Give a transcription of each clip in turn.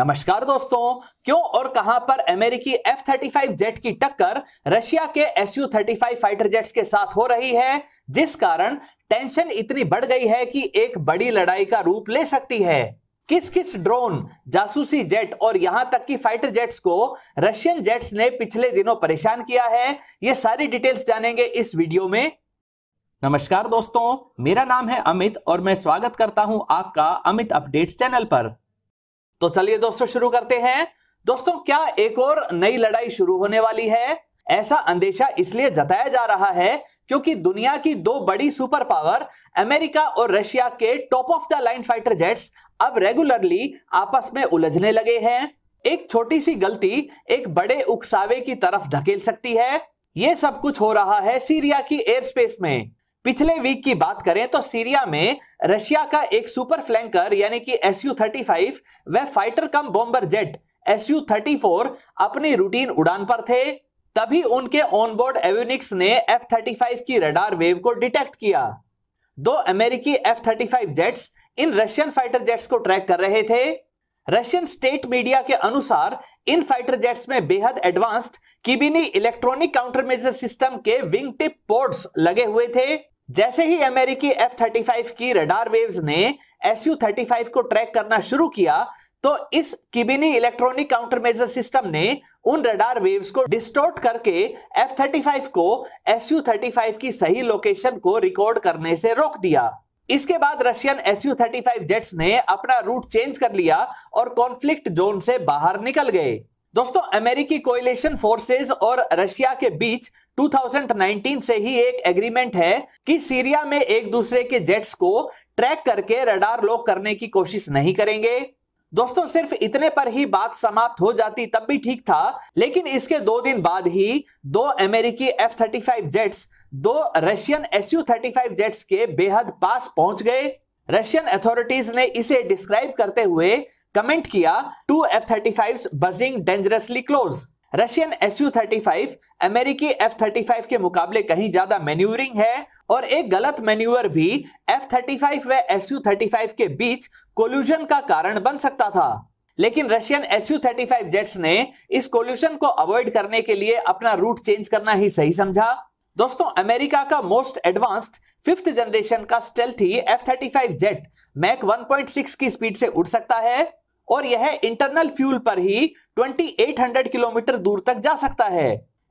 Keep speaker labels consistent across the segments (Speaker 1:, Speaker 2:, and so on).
Speaker 1: नमस्कार दोस्तों क्यों और कहां पर अमेरिकी एफ थर्टी फाइव जेट की टक्कर रशिया के S U thirty five fighter jets के साथ हो रही है जिस कारण टेंशन इतनी बढ़ गई है कि एक बड़ी लड़ाई का रूप ले सकती है किस किस ड्रोन जासूसी जेट और यहां तक कि फाइटर जेट्स को रशियन जेट्स ने पिछले दिनों परेशान किया है ये सारी डिटेल्स जानेंगे इस वीडियो में नमस्कार दोस्तों मेरा नाम है अमित और मैं स्वागत करता हूं आपका अमित अपडेट्स चैनल पर तो चलिए दोस्तों शुरू करते हैं दोस्तों क्या एक और नई लड़ाई शुरू होने वाली है ऐसा अंदेशा इसलिए जताया जा रहा है क्योंकि दुनिया की दो बड़ी सुपर पावर अमेरिका और रशिया के top of the line fighter jets अब रेगुलरली आपस में उलझने लगे हैं एक छोटी सी गलती एक बड़े उकसावे की तरफ धकेल सकती है यह सब कुछ हो रहा है सीरिया की एयर स्पेस में पिछले वीक की बात करें तो सीरिया में रशिया का एक सुपर फ्लैंकर यानी कि एस यू थर्टी फाइव व fighter cum bomber jet S U thirty four अपनी रूटीन उड़ान पर थे तभी उनके ऑनबोर्ड एव्यूनिक्स ने एफ थर्टी फाइव की रडार वेव को डिटेक्ट किया दो अमेरिकी एफ थर्टी फाइव जेट्स इन रशियन फाइटर जेट्स को ट्रैक कर रहे थे रशियन स्टेट मीडिया के अनुसार इन फाइटर जेट्स में बेहद advanced Khibiny electronic countermeasure system के विंग टिप पोर्ट्स लगे हुए थे जैसे ही अमेरिकी एफ थर्टी फाइव की रडार वेव्स ने एस यू थर्टी फाइव को ट्रैक करना शुरू किया तो इस Khibiny electronic countermeasure system ने उन रडार वेव्स को डिस्टोर्ट करके एफ थर्टी फाइव को एस यू थर्टी फाइव की सही लोकेशन को रिकॉर्ड करने से रोक दिया इसके बाद Russian S U thirty five jets ने अपना रूट चेंज कर लिया और कॉन्फ्लिक्ट जोन से बाहर निकल गए दोस्तों अमेरिकी कोयलेशन फोर्सेस और रशिया के बीच 2019 से ही एक एग्रीमेंट है कि सीरिया में एक दूसरे के जेट्स को ट्रैक करके रडार लॉक करने की कोशिश नहीं करेंगे दोस्तों सिर्फ इतने पर ही बात समाप्त हो जाती तब भी ठीक था लेकिन इसके दो दिन बाद ही दो अमेरिकी एफ थर्टी फाइव जेट्स दो Russian S U thirty five jets के बेहद पास पहुंच गए रशियन अथॉरिटीज ने इसे डिस्क्राइब करते हुए कमेंट किया two F thirty five buzzing dangerously close Russian S U thirty five अमेरिकी एफ थर्टी फाइव के मुकाबले कहीं ज्यादा मेन्यूरिंग है और एक गलत मेन्यूअर भी एफ थर्टी फाइव व एस यू थर्टी फाइव के बीच कोल्यूजन का कारण बन सकता था लेकिन Russian S U thirty five jets ने इस कोल्यूशन को अवॉइड करने के लिए अपना रूट चेंज करना ही सही समझा दोस्तों अमेरिका का मोस्ट एडवांस्ड फिफ्थ जनरेशन का stealthy F thirty five jet Mach 1.6 की स्पीड से उड़ सकता है और यह इंटरनल फ्यूल पर ही 2800 किलोमीटर दूर तक जा सकता है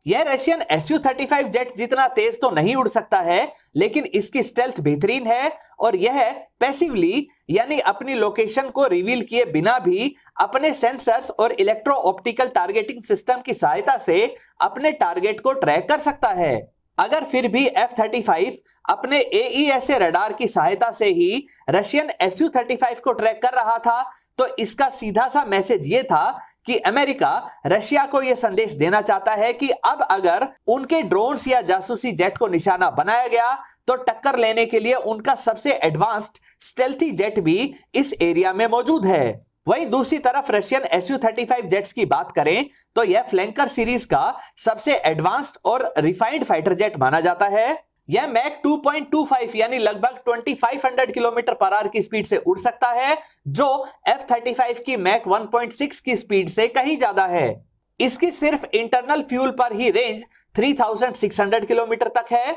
Speaker 1: यह रशियन एस यू जेट जितना तेज तो नहीं उड़ सकता है लेकिन इसकी स्टेल्थ बेहतरीन है और यह पैसिवली यानी अपनी लोकेशन को रिवील किए बिना भी अपने सेंसर्स और इलेक्ट्रो ऑप्टिकल टारगेटिंग सिस्टम की सहायता से अपने टारगेट को ट्रैक कर सकता है अगर फिर भी एफ थर्टी फाइव अपने एईएसए रडार e की सहायता से ही Russian S U thirty five को ट्रैक कर रहा था तो इसका सीधा सा मैसेज ये था कि अमेरिका रशिया को यह संदेश देना चाहता है कि अब अगर उनके ड्रोन्स या जासूसी जेट को निशाना बनाया गया तो टक्कर लेने के लिए उनका सबसे एडवांस्ड स्टेल्थी जेट भी इस एरिया में मौजूद है वहीं दूसरी तरफ Russian S U thirty five jets की बात करें तो यह फ्लैंकर सीरीज का सबसे एडवांस्ड और रिफाइंड फाइटर जेट माना जाता है यह मैक 2.25 यानी लगभग 2500 किलोमीटर पर आर की स्पीड से उड़ सकता है जो एफ की मैक 1.6 की स्पीड से कहीं ज्यादा है इसकी सिर्फ इंटरनल फ्यूल पर ही रेंज 3600 किलोमीटर तक है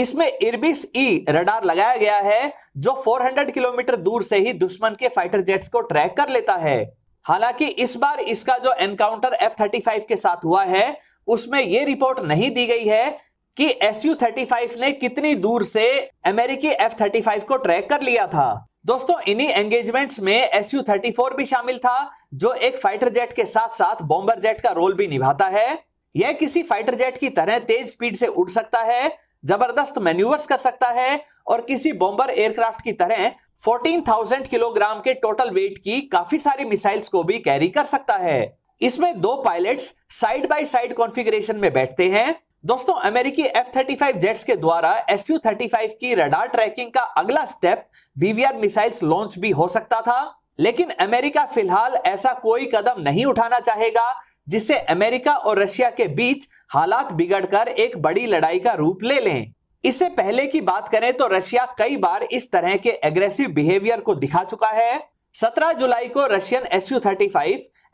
Speaker 1: इसमें इरबिस ई रडार लगाया गया है जो 400 किलोमीटर दूर से ही दुश्मन के फाइटर जेट्स को ट्रैक कर लेता है हालांकि इस बार इसका जो एनकाउंटर एफ थर्टी फाइव के साथ हुआ है उसमें यह रिपोर्ट नहीं दी गई है कि एस यू थर्टी फाइव ने कितनी दूर से अमेरिकी एफ थर्टी फाइव को ट्रैक कर लिया था दोस्तों इन्हीं एंगेजमेंट्स में एस यू थर्टी फोर भी शामिल था जो एक फाइटर जेट के साथ साथ बॉम्बर जेट का रोल भी निभाता है यह किसी फाइटर जेट की तरह तेज स्पीड से उड़ सकता है जबरदस्त मैन्यूवर्स कर सकता है और किसी बॉम्बर एयरक्राफ्ट की तरह 14,000 किलोग्राम के टोटल वेट की काफी सारी मिसाइल्स को भी कैरी कर सकता है इसमें दो pilots side by side configuration में बैठते हैं दोस्तों अमेरिकी एफ थर्टी फाइव जेट्स के द्वारा एस यू की रडार ट्रैकिंग का अगला स्टेप बीवीआर मिसाइल्स लॉन्च भी हो सकता था लेकिन अमेरिका फिलहाल ऐसा कोई कदम नहीं उठाना चाहेगा जिससे अमेरिका और रशिया के बीच हालात बिगड़कर एक बड़ी लड़ाई का रूप ले लें इससे पहले की बात करें तो रशिया कई बार इस तरह के एग्रेसिव बिहेवियर को दिखा चुका है 17 जुलाई को रशियन एस यू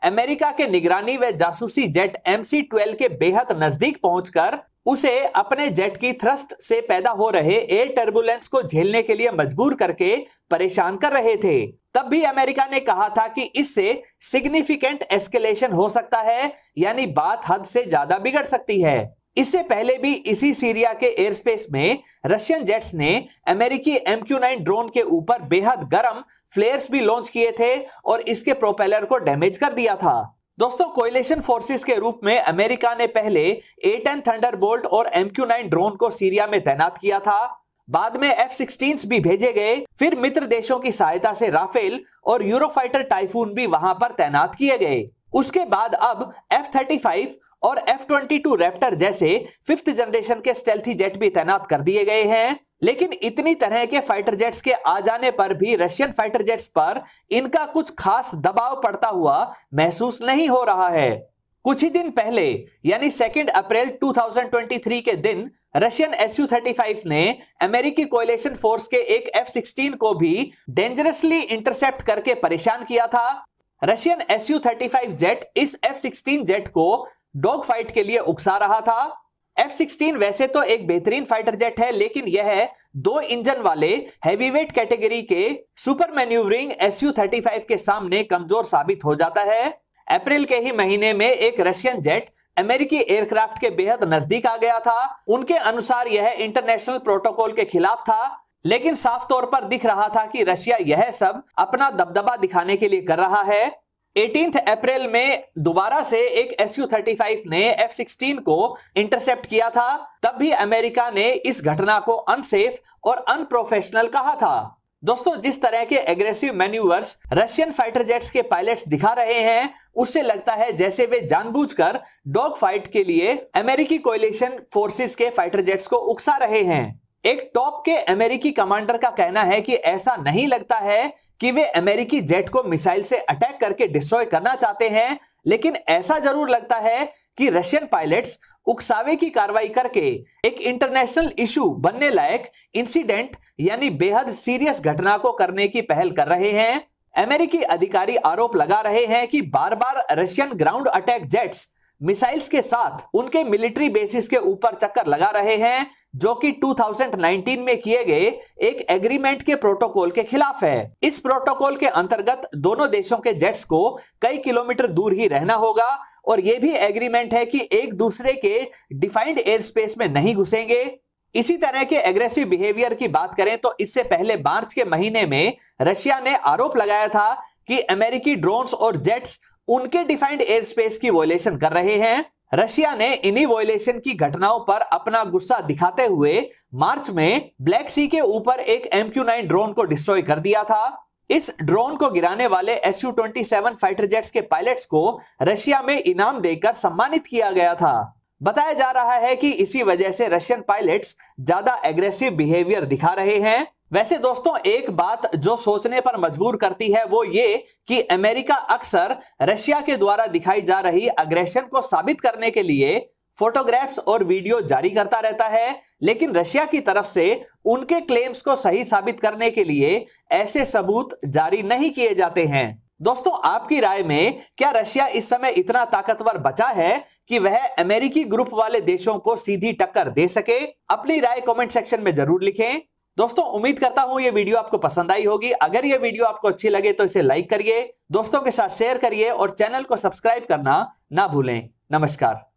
Speaker 1: अमेरिका के निगरानी व जासूसी जेट एम सी के बेहद नजदीक पहुंचकर उसे अपने जेट की थ्रस्ट से पैदा हो रहे एयर टर्बुलेंस को झेलने के लिए मजबूर करके परेशान कर रहे थे तब भी अमेरिका ने कहा था कि इससे सिग्निफिकेंट एस्केलेशन हो सकता है यानी बात हद से ज्यादा बिगड़ सकती है इससे पहले भी इसी सीरिया के एयर स्पेस में रशियन जेट्स ने अमेरिकी एम क्यू ड्रोन के ऊपर बेहद गर्म फ्लेयर्स भी लॉन्च किए थे और इसके प्रोपेलर को डैमेज कर दिया था दोस्तों कोयलेशन फोर्सेस के रूप में अमेरिका ने पहले ए टेन थंडर बोल्ट और एम क्यू नाइन ड्रोन को सीरिया में तैनात किया था बाद में एफ सिक्सटीन भी भेजे गए फिर मित्र देशों की सहायता से राफेल और यूरोफाइटर टाइफून भी वहां पर तैनात किए गए उसके बाद अब F-35 और F-22 रैप्टर जैसे फिफ्थ जनरेशन के स्टेल्थी जेट भी तैनात कर दिए गए हैं लेकिन इतनी तरह के फाइटर जेट्स के आ जाने पर भी रशियन फाइटर जेट्स पर इनका कुछ खास दबाव पड़ता हुआ महसूस नहीं हो रहा है कुछ ही दिन पहले यानी सेकेंड अप्रैल 2023 के दिन रशियन एस यू ने अमेरिकी कोयलेशन फोर्स के एक एफ सिक्सटीन को भी डेंजरसली इंटरसेप्ट करके परेशान किया था Russian S U thirty five jet इस एफ सिक्सटीन जेट को डॉग फाइट के लिए उकसा रहा था एफ सिक्सटीन वैसे तो एक बेहतरीन फाइटर जेट है लेकिन यह दो इंजन वाले हैवीवेट कैटेगरी के super manoeuvring S U thirty five के सामने कमजोर साबित हो जाता है अप्रैल के ही महीने में एक रशियन जेट अमेरिकी एयरक्राफ्ट के बेहद नजदीक आ गया था उनके अनुसार यह इंटरनेशनल प्रोटोकॉल के खिलाफ था लेकिन साफ तौर पर दिख रहा था कि रशिया यह सब अपना दबदबा दिखाने के लिए कर रहा है 18 अप्रैल में दोबारा से एक एस यू थर्टी ने एफ सिक्सटीन को इंटरसेप्ट किया था तब भी अमेरिका ने इस घटना को अनसेफ और अनप्रोफेशनल कहा था दोस्तों जिस तरह के aggressive manoeuvres Russian fighter jets के पायलट्स दिखा रहे हैं उससे लगता है जैसे वे जानबूझकर डॉग फाइट के लिए अमेरिकी कोयलेशन फोर्सेस के फाइटर जेट्स को उकसा रहे हैं एक टॉप के अमेरिकी कमांडर का कहना है कि ऐसा नहीं लगता है कि वे अमेरिकी जेट को मिसाइल से अटैक करके डिस्ट्रॉय करना चाहते हैं लेकिन ऐसा जरूर लगता है कि रशियन पायलट्स उकसावे की कार्रवाई करके एक इंटरनेशनल इशू बनने लायक इंसिडेंट यानी बेहद सीरियस घटना को करने की पहल कर रहे हैं अमेरिकी अधिकारी आरोप लगा रहे हैं कि बार बार Russian ground attack jets missiles के साथ उनके मिलिट्री बेसिस के ऊपर चक्कर लगा रहे हैं जो कि 2019 में किए गए एक एग्रीमेंट के प्रोटोकॉल के खिलाफ है इस प्रोटोकॉल के अंतर्गत दोनों देशों के जेट्स को कई किलोमीटर दूर ही रहना होगा और यह भी एग्रीमेंट है कि एक दूसरे के डिफाइंड एयर स्पेस में नहीं घुसेंगे इसी तरह के एग्रेसिव बिहेवियर की बात करें तो इससे पहले मार्च के महीने में रशिया ने आरोप लगाया था कि अमेरिकी ड्रोन्स और जेट्स उनके डिफाइंड एयर स्पेस की वॉयलेशन कर रहे हैं रशिया ने इन्हीं वॉयलेशन की घटनाओं पर अपना गुस्सा दिखाते हुए मार्च में ब्लैक सी के ऊपर एक एम क्यू नाइन ड्रोन को डिस्ट्रॉय कर दिया था इस ड्रोन को गिराने वाले S U twenty seven fighter jets के पायलट्स को रशिया में इनाम देकर सम्मानित किया गया था बताया जा रहा है कि इसी वजह से रशियन पायलट्स ज्यादा एग्रेसिव बिहेवियर दिखा रहे हैं वैसे दोस्तों एक बात जो सोचने पर मजबूर करती है वो ये कि अमेरिका अक्सर रशिया के द्वारा दिखाई जा रही अग्रेशन को साबित करने के लिए फोटोग्राफ्स और वीडियो जारी करता रहता है लेकिन रशिया की तरफ से उनके क्लेम्स को सही साबित करने के लिए ऐसे सबूत जारी नहीं किए जाते हैं दोस्तों आपकी राय में क्या रशिया इस समय इतना ताकतवर बचा है कि वह अमेरिकी ग्रुप वाले देशों को सीधी टक्कर दे सके अपनी राय कमेंट सेक्शन में जरूर लिखें दोस्तों उम्मीद करता हूं ये वीडियो आपको पसंद आई होगी अगर ये वीडियो आपको अच्छी लगे तो इसे लाइक करिए दोस्तों के साथ शेयर करिए और चैनल को सब्सक्राइब करना ना भूलें नमस्कार